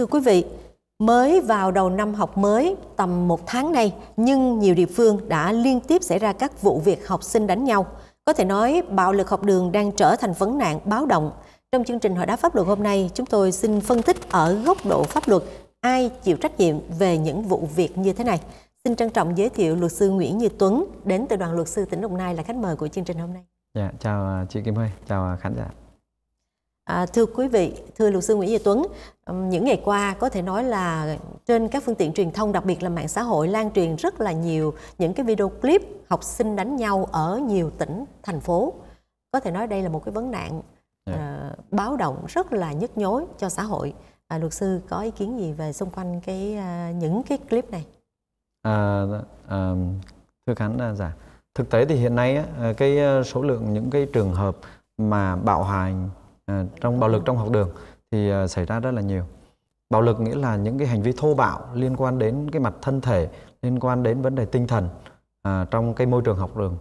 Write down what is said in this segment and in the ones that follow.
Thưa quý vị, mới vào đầu năm học mới tầm một tháng nay, nhưng nhiều địa phương đã liên tiếp xảy ra các vụ việc học sinh đánh nhau. Có thể nói bạo lực học đường đang trở thành vấn nạn báo động. Trong chương trình Hội đáp pháp luật hôm nay, chúng tôi xin phân tích ở góc độ pháp luật ai chịu trách nhiệm về những vụ việc như thế này. Xin trân trọng giới thiệu luật sư Nguyễn Như Tuấn đến từ đoàn luật sư tỉnh Đồng Nai là khách mời của chương trình hôm nay. Dạ, chào chị Kim Huy, chào khán giả. À, thưa quý vị, thưa luật sư Nguyễn Duy Tuấn, những ngày qua có thể nói là trên các phương tiện truyền thông, đặc biệt là mạng xã hội lan truyền rất là nhiều những cái video clip học sinh đánh nhau ở nhiều tỉnh, thành phố. Có thể nói đây là một cái vấn nạn yeah. Dạ. à, ờ, báo động rất là nhức nhối cho xã hội. À, luật sư có ý kiến gì về xung quanh cái à, những cái clip này? À, à, thưa khán giả, dạ. thực tế thì hiện nay cái số lượng những cái trường hợp mà bạo hành À, trong bạo lực trong học đường thì à, xảy ra rất là nhiều bạo lực nghĩa là những cái hành vi thô bạo liên quan đến cái mặt thân thể liên quan đến vấn đề tinh thần à, trong cái môi trường học đường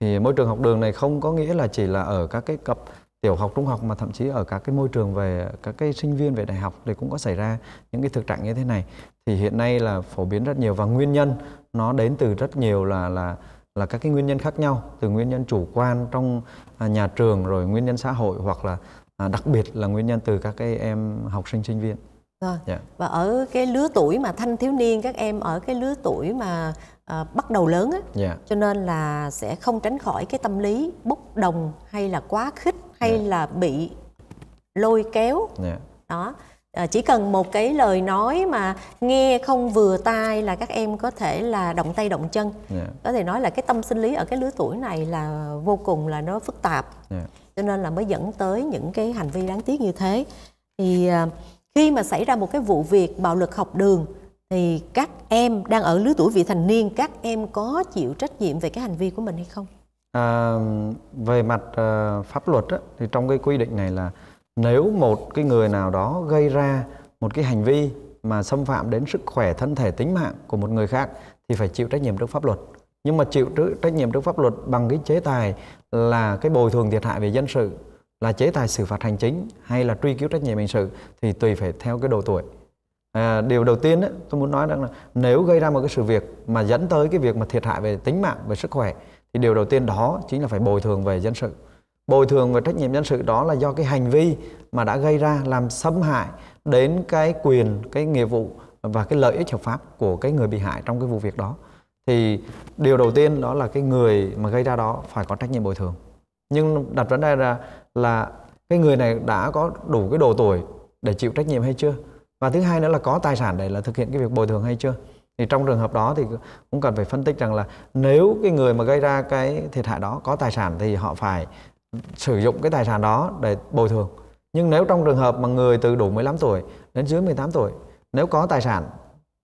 thì môi trường học đường này không có nghĩa là chỉ là ở các cái cặp tiểu học trung học mà thậm chí ở các cái môi trường về các cái sinh viên về đại học thì cũng có xảy ra những cái thực trạng như thế này thì hiện nay là phổ biến rất nhiều và nguyên nhân nó đến từ rất nhiều là là là các cái nguyên nhân khác nhau từ nguyên nhân chủ quan trong à, nhà trường rồi nguyên nhân xã hội hoặc là à, đặc biệt là nguyên nhân từ các cái em học sinh sinh viên. Rồi. Yeah. Dạ. Và ở cái lứa tuổi mà thanh thiếu niên các em ở cái lứa tuổi mà à, bắt đầu lớn á, yeah. Dạ. cho nên là sẽ không tránh khỏi cái tâm lý bốc đồng hay là quá khích hay yeah. Dạ. là bị lôi kéo. Yeah. Đó À, chỉ cần một cái lời nói mà nghe không vừa tai là các em có thể là động tay động chân yeah. Dạ. có thể nói là cái tâm sinh lý ở cái lứa tuổi này là vô cùng là nó phức tạp yeah. Dạ. cho nên là mới dẫn tới những cái hành vi đáng tiếc như thế thì à, khi mà xảy ra một cái vụ việc bạo lực học đường thì các em đang ở lứa tuổi vị thành niên các em có chịu trách nhiệm về cái hành vi của mình hay không à, về mặt uh, pháp luật á, thì trong cái quy định này là nếu một cái người nào đó gây ra một cái hành vi mà xâm phạm đến sức khỏe thân thể tính mạng của một người khác thì phải chịu trách nhiệm trước pháp luật nhưng mà chịu trách nhiệm trước pháp luật bằng cái chế tài là cái bồi thường thiệt hại về dân sự là chế tài xử phạt hành chính hay là truy cứu trách nhiệm hình sự thì tùy phải theo cái độ tuổi à, điều đầu tiên ấy, tôi muốn nói rằng là nếu gây ra một cái sự việc mà dẫn tới cái việc mà thiệt hại về tính mạng về sức khỏe thì điều đầu tiên đó chính là phải bồi thường về dân sự bồi thường và trách nhiệm dân sự đó là do cái hành vi mà đã gây ra làm xâm hại đến cái quyền cái nghĩa vụ và cái lợi ích hợp pháp của cái người bị hại trong cái vụ việc đó thì điều đầu tiên đó là cái người mà gây ra đó phải có trách nhiệm bồi thường nhưng đặt vấn đề ra là cái người này đã có đủ cái độ tuổi để chịu trách nhiệm hay chưa và thứ hai nữa là có tài sản để là thực hiện cái việc bồi thường hay chưa thì trong trường hợp đó thì cũng cần phải phân tích rằng là nếu cái người mà gây ra cái thiệt hại đó có tài sản thì họ phải sử dụng cái tài sản đó để bồi thường nhưng nếu trong trường hợp mà người từ đủ 15 tuổi đến dưới 18 tuổi nếu có tài sản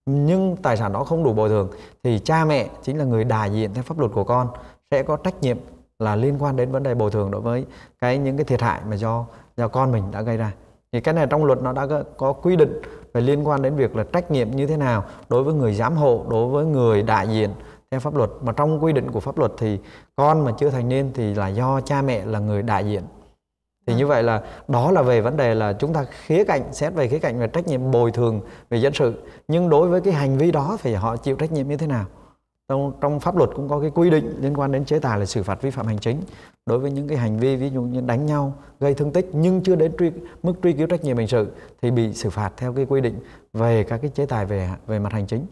nhưng tài sản đó không đủ bồi thường thì cha mẹ chính là người đại diện theo pháp luật của con sẽ có trách nhiệm là liên quan đến vấn đề bồi thường đối với cái những cái thiệt hại mà do do con mình đã gây ra thì cái này trong luật nó đã có quy định về liên quan đến việc là trách nhiệm như thế nào đối với người giám hộ đối với người đại diện theo pháp luật mà trong quy định của pháp luật thì con mà chưa thành niên thì là do cha mẹ là người đại diện thì vâng. như vậy là đó là về vấn đề là chúng ta khía cạnh xét về khía cạnh về trách nhiệm bồi thường về dân sự nhưng đối với cái hành vi đó thì họ chịu trách nhiệm như thế nào trong, trong pháp luật cũng có cái quy định liên quan đến chế tài là xử phạt vi phạm hành chính đối với những cái hành vi ví dụ như đánh nhau gây thương tích nhưng chưa đến truy, mức truy cứu trách nhiệm hình sự thì bị xử phạt theo cái quy định về các cái chế tài về về mặt hành chính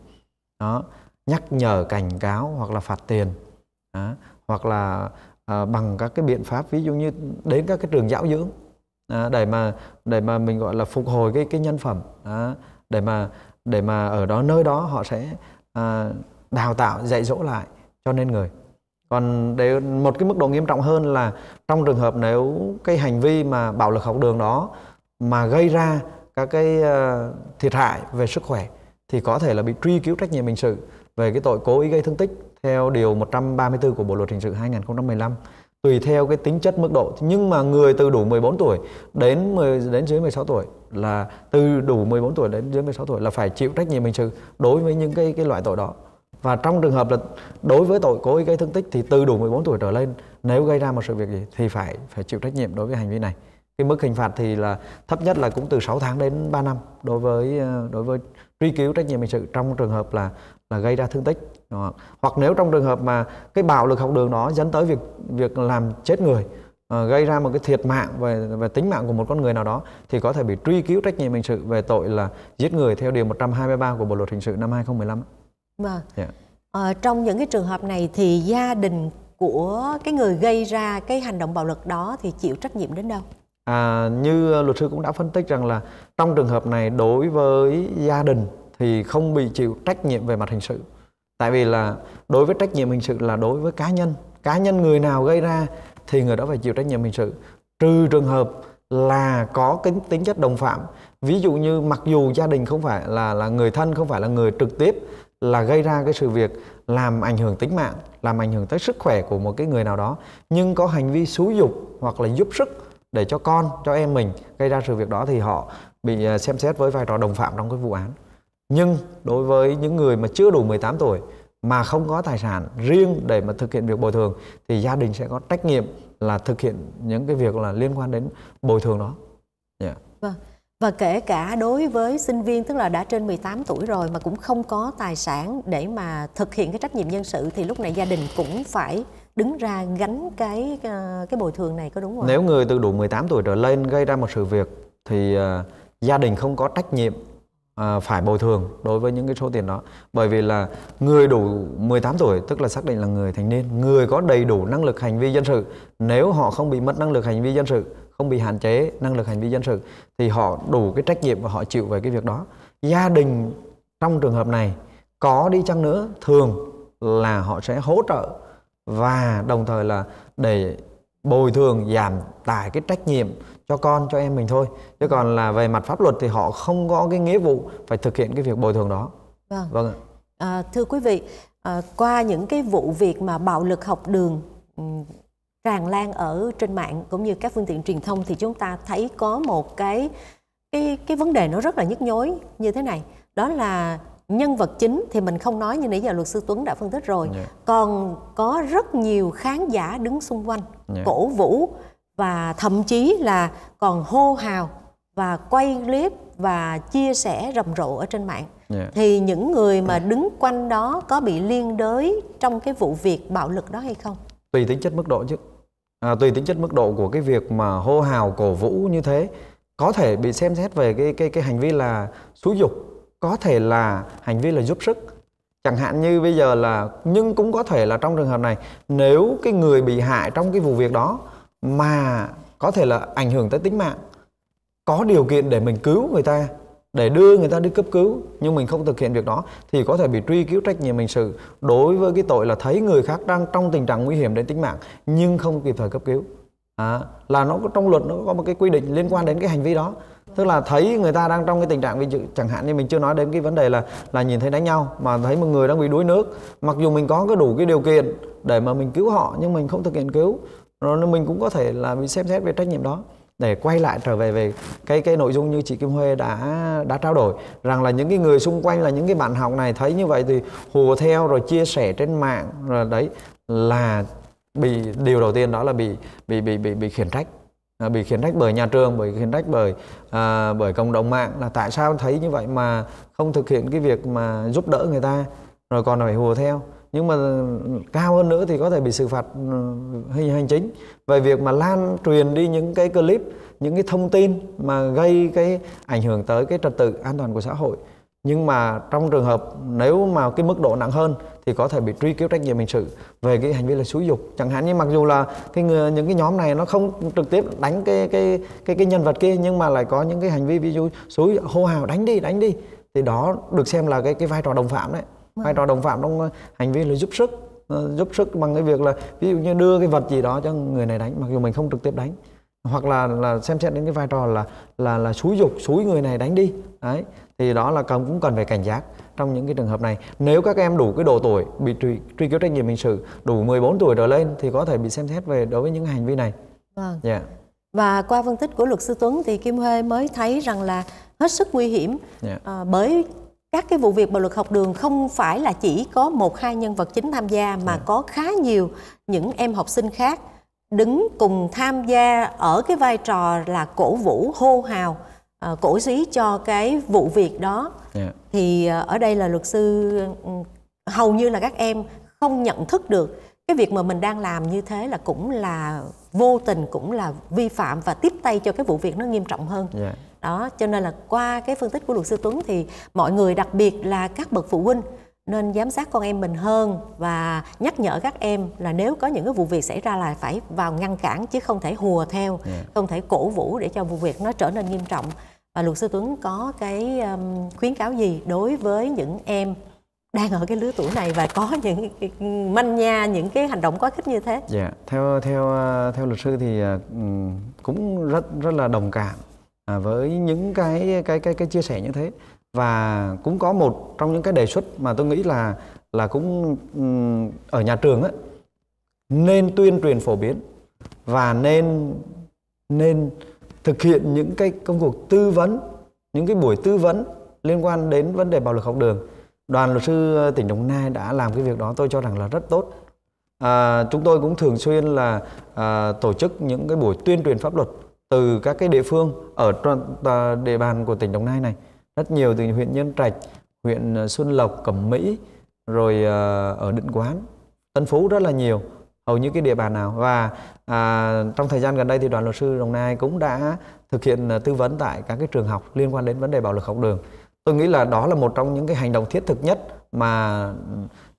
đó nhắc nhở cảnh cáo hoặc là phạt tiền à, hoặc là à, bằng các cái biện pháp ví dụ như đến các cái trường giáo dưỡng à, để mà để mà mình gọi là phục hồi cái cái nhân phẩm à, để mà để mà ở đó nơi đó họ sẽ à, đào tạo dạy dỗ lại cho nên người còn để một cái mức độ nghiêm trọng hơn là trong trường hợp nếu cái hành vi mà bạo lực học đường đó mà gây ra các cái ờ, thiệt hại về sức khỏe thì có thể là bị truy cứu trách nhiệm hình sự về cái tội cố ý gây thương tích theo điều 134 của Bộ luật hình sự 2015 tùy theo cái tính chất mức độ nhưng mà người từ đủ 14 tuổi đến 10, đến dưới 16 tuổi là từ đủ 14 tuổi đến dưới 16 tuổi là phải chịu trách nhiệm hình sự đối với những cái cái loại tội đó và trong trường hợp là đối với tội cố ý gây thương tích thì từ đủ 14 tuổi trở lên nếu gây ra một sự việc gì thì phải phải chịu trách nhiệm đối với hành vi này cái mức hình phạt thì là thấp nhất là cũng từ 6 tháng đến 3 năm đối với ờ, đối với truy cứu trách nhiệm hình sự trong trường hợp là là gây ra thương tích hoặc nếu trong trường hợp mà cái bạo lực học đường đó dẫn tới việc việc làm chết người uh, gây ra một cái thiệt mạng về về tính mạng của một con người nào đó thì có thể bị truy cứu trách nhiệm hình sự về tội là giết người theo điều 123 của Bộ luật hình sự năm 2015. Vâng. Yeah. Dạ. Ờ, trong những cái trường hợp này thì gia đình của cái người gây ra cái hành động bạo lực đó thì chịu trách nhiệm đến đâu? à, như luật sư cũng đã phân tích rằng là trong trường hợp này đối với gia đình thì không bị chịu trách nhiệm về mặt hình sự tại vì là đối với trách nhiệm hình sự là đối với cá nhân cá nhân người nào gây ra thì người đó phải chịu trách nhiệm hình sự trừ trường hợp là có tính tính chất đồng phạm ví dụ như mặc dù gia đình không phải là là người thân không phải là người trực tiếp là gây ra cái sự việc làm ảnh hưởng tính mạng làm ảnh hưởng tới sức khỏe của một cái người nào đó nhưng có hành vi xúi dục hoặc là giúp sức để cho con cho em mình gây ra sự việc đó thì họ bị à, xem xét với vai trò đồng phạm trong cái vụ án nhưng đối với những người mà chưa đủ 18 tuổi mà không có tài sản riêng để mà thực hiện việc bồi thường thì gia đình sẽ có trách nhiệm là thực hiện những cái việc là liên quan đến bồi thường đó. Yeah. Dạ. Vâng. Và kể cả đối với sinh viên tức là đã trên 18 tuổi rồi mà cũng không có tài sản để mà thực hiện cái trách nhiệm dân sự thì lúc này gia đình cũng phải đứng ra gánh cái ờ, cái bồi thường này có đúng không? Nếu người từ đủ 18 tuổi trở lên gây ra một sự việc thì uh, gia đình không có trách nhiệm uh, phải bồi thường đối với những cái số tiền đó. Bởi vì là người đủ 18 tuổi tức là xác định là người thành niên, người có đầy đủ năng lực hành vi dân sự. Nếu họ không bị mất năng lực hành vi dân sự, không bị hạn chế năng lực hành vi dân sự thì họ đủ cái trách nhiệm và họ chịu về cái việc đó. Gia đình trong trường hợp này có đi chăng nữa thường là họ sẽ hỗ trợ và đồng thời là để bồi thường giảm tải cái trách nhiệm cho con cho em mình thôi chứ còn là về mặt pháp luật thì họ không có cái nghĩa vụ phải thực hiện cái việc bồi thường đó vâng, vâng À, thưa quý vị à, qua những cái vụ việc mà bạo lực học đường ừ, tràn lan ở trên mạng cũng như các phương tiện truyền thông thì chúng ta thấy có một cái cái cái vấn đề nó rất là nhức nhối như thế này đó là nhân vật chính thì mình không nói như nãy giờ luật sư Tuấn đã phân tích rồi. Yeah. Dạ. Còn có rất nhiều khán giả đứng xung quanh yeah. Dạ. cổ vũ và thậm chí là còn hô hào và quay clip và chia sẻ rầm rộ ở trên mạng. Yeah. Dạ. Thì những người mà đứng quanh đó có bị liên đới trong cái vụ việc bạo lực đó hay không? Tùy tính chất mức độ chứ. À, tùy tính chất mức độ của cái việc mà hô hào cổ vũ như thế có thể bị xem xét về cái cái cái hành vi là xúi dục có thể là hành vi là giúp sức chẳng hạn như bây giờ là nhưng cũng có thể là trong trường hợp này nếu cái người bị hại trong cái vụ việc đó mà có thể là ảnh hưởng tới tính mạng có điều kiện để mình cứu người ta để đưa người ta đi cấp cứu nhưng mình không thực hiện việc đó thì có thể bị truy cứu trách nhiệm hình sự đối với cái tội là thấy người khác đang trong tình trạng nguy hiểm đến tính mạng nhưng không kịp thời cấp cứu à, là nó có trong luật nó có một cái quy định liên quan đến cái hành vi đó tức là thấy người ta đang trong cái tình trạng vì chẳng hạn như mình chưa nói đến cái vấn đề là là nhìn thấy đánh nhau mà thấy một người đang bị đuối nước mặc dù mình có cái đủ cái điều kiện để mà mình cứu họ nhưng mình không thực hiện cứu rồi mình cũng có thể là bị xem xét về trách nhiệm đó để quay lại trở về về cái cái nội dung như chị Kim Huê đã đã trao đổi rằng là những cái người xung quanh là những cái bạn học này thấy như vậy thì hùa theo rồi chia sẻ trên mạng rồi đấy là bị điều đầu tiên đó là bị bị bị bị, bị khiển trách à, bị khiển trách bởi nhà trường bởi khiển trách bởi à, bởi cộng đồng mạng là tại sao thấy như vậy mà không thực hiện cái việc mà giúp đỡ người ta rồi còn phải hùa theo nhưng mà cao hơn nữa thì có thể bị xử phạt ừ, hình hành chính về việc mà lan truyền đi những cái clip những cái thông tin mà gây cái ảnh hưởng tới cái trật tự an toàn của xã hội nhưng mà trong trường hợp nếu mà cái mức độ nặng hơn thì có thể bị truy cứu trách nhiệm hình sự về cái hành vi là xúi dục chẳng hạn như mặc dù là cái người, những cái nhóm này nó không trực tiếp đánh cái cái cái cái nhân vật kia nhưng mà lại có những cái hành vi ví dụ xúi hô hào đánh đi đánh đi thì đó được xem là cái cái vai trò đồng phạm đấy vâng. vai trò đồng phạm trong hành vi là giúp sức ờ, giúp sức bằng cái việc là ví dụ như đưa cái vật gì đó cho người này đánh mặc dù mình không trực tiếp đánh hoặc là là xem xét đến cái vai trò là là là xúi dục xúi người này đánh đi đấy thì đó là cần cũng cần phải cảnh giác trong những cái trường hợp này nếu các em đủ cái độ tuổi bị truy truy cứu trách nhiệm hình sự đủ 14 tuổi trở lên thì có thể bị xem xét về đối với những hành vi này vâng yeah. Dạ. và qua phân tích của luật sư Tuấn thì Kim Huê mới thấy rằng là hết sức nguy hiểm yeah. Dạ. à, ờ, bởi các cái vụ việc bạo lực học đường không phải là chỉ có một hai nhân vật chính tham gia mà yeah. Dạ. có khá nhiều những em học sinh khác đứng cùng tham gia ở cái vai trò là cổ vũ hô hào à, cổ suý cho cái vụ việc đó yeah. Dạ. thì à, ở đây là luật sư ừ, hầu như là các em không nhận thức được cái việc mà mình đang làm như thế là cũng là vô tình cũng là vi phạm và tiếp tay cho cái vụ việc nó nghiêm trọng hơn yeah. Dạ. đó cho nên là qua cái phân tích của luật sư tuấn thì mọi người đặc biệt là các bậc phụ huynh nên giám sát con em mình hơn và nhắc nhở các em là nếu có những cái vụ việc xảy ra là phải vào ngăn cản chứ không thể hùa theo yeah. không thể cổ vũ để cho vụ việc nó trở nên nghiêm trọng và luật sư tuấn có cái um, khuyến cáo gì đối với những em đang ở cái lứa tuổi này và có những cái manh nha những cái hành động quá khích như thế dạ yeah. theo theo uh, theo luật sư thì uh, ừ, cũng rất rất là đồng cảm à, với những cái cái cái cái chia sẻ như thế và cũng có một trong những cái đề xuất mà tôi nghĩ là là cũng ừ, ở nhà trường ấy, nên tuyên truyền phổ biến và nên nên thực hiện những cái công cuộc tư vấn những cái buổi tư vấn liên quan đến vấn đề bạo lực học đường đoàn luật sư tỉnh đồng nai đã làm cái việc đó tôi cho rằng là rất tốt à, chúng tôi cũng thường xuyên là à, tổ chức những cái buổi tuyên truyền pháp luật từ các cái địa phương ở à, địa bàn của tỉnh đồng nai này rất nhiều từ huyện Nhân Trạch, huyện ờ, Xuân Lộc, Cẩm Mỹ, rồi ờ, ở Định Quán, Tân Phú rất là nhiều, hầu như cái địa bàn nào và à, trong thời gian gần đây thì đoàn luật sư Đồng Nai cũng đã thực hiện ờ, tư vấn tại các cái trường học liên quan đến vấn đề bạo lực học đường. Tôi nghĩ là đó là một trong những cái hành động thiết thực nhất mà ừ,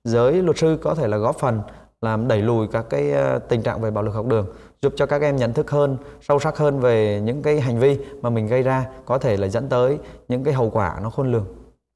giới luật sư có thể là góp phần làm đẩy lùi các cái tình trạng về bạo lực học đường giúp cho các em nhận thức hơn sâu sắc hơn về những cái hành vi mà mình gây ra có thể là dẫn tới những cái hậu quả nó khôn lường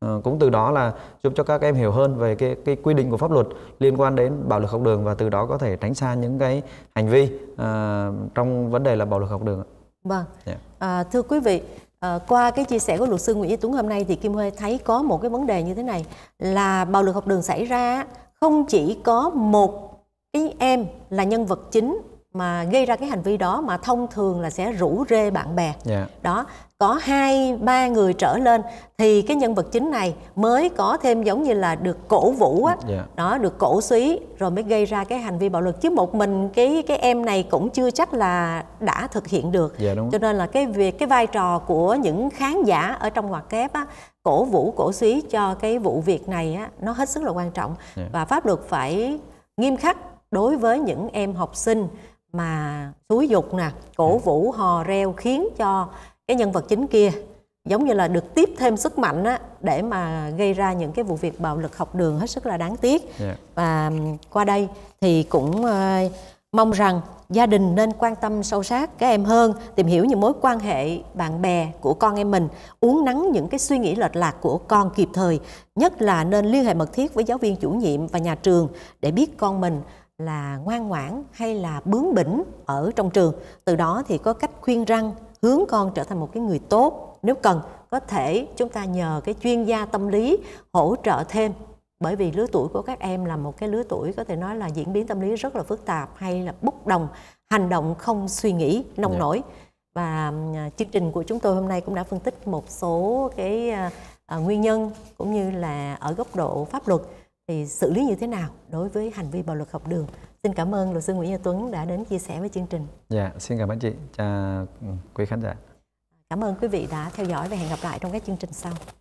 à, cũng từ đó là giúp cho các em hiểu hơn về cái cái quy định của pháp luật liên quan đến bạo lực học đường và từ đó có thể tránh xa những cái hành vi à, trong vấn đề là bạo lực học đường vâng yeah. Dạ. à, ờ, thưa quý vị À, qua cái chia sẻ của luật sư Nguyễn Chí Tuấn hôm nay thì Kim Huê thấy có một cái vấn đề như thế này là bạo lực học đường xảy ra không chỉ có một cái em là nhân vật chính mà gây ra cái hành vi đó mà thông thường là sẽ rủ rê bạn bè yeah. Dạ. đó có hai ba người trở lên thì cái nhân vật chính này mới có thêm giống như là được cổ vũ á yeah. Dạ. đó được cổ suý rồi mới gây ra cái hành vi bạo lực chứ một mình cái cái em này cũng chưa chắc là đã thực hiện được yeah, dạ, đúng. cho nên là cái việc cái vai trò của những khán giả ở trong ngoặc kép á cổ vũ cổ suý cho cái vụ việc này á nó hết sức là quan trọng yeah. và pháp luật phải nghiêm khắc đối với những em học sinh mà xúi dục nè cổ ừ. vũ hò reo khiến cho cái nhân vật chính kia giống như là được tiếp thêm sức mạnh á, để mà gây ra những cái vụ việc bạo lực học đường hết sức là đáng tiếc yeah. Dạ. và qua đây thì cũng ờ, mong rằng gia đình nên quan tâm sâu sát các em hơn tìm hiểu những mối quan hệ bạn bè của con em mình uống nắng những cái suy nghĩ lệch lạc của con kịp thời nhất là nên liên hệ mật thiết với giáo viên chủ nhiệm và nhà trường để biết con mình là ngoan ngoãn hay là bướng bỉnh ở trong trường từ đó thì có cách khuyên răng hướng con trở thành một cái người tốt nếu cần có thể chúng ta nhờ cái chuyên gia tâm lý hỗ trợ thêm bởi vì lứa tuổi của các em là một cái lứa tuổi có thể nói là diễn biến tâm lý rất là phức tạp hay là bốc đồng hành động không suy nghĩ nông yeah. Dạ. nổi và à, chương trình của chúng tôi hôm nay cũng đã phân tích một số cái à, à, nguyên nhân cũng như là ở góc độ pháp luật thì xử lý như thế nào đối với hành vi bạo lực học đường xin cảm ơn luật sư Nguyễn Như Tuấn đã đến chia sẻ với chương trình dạ xin cảm ơn chị chào quý khán giả cảm ơn quý vị đã theo dõi và hẹn gặp lại trong các chương trình sau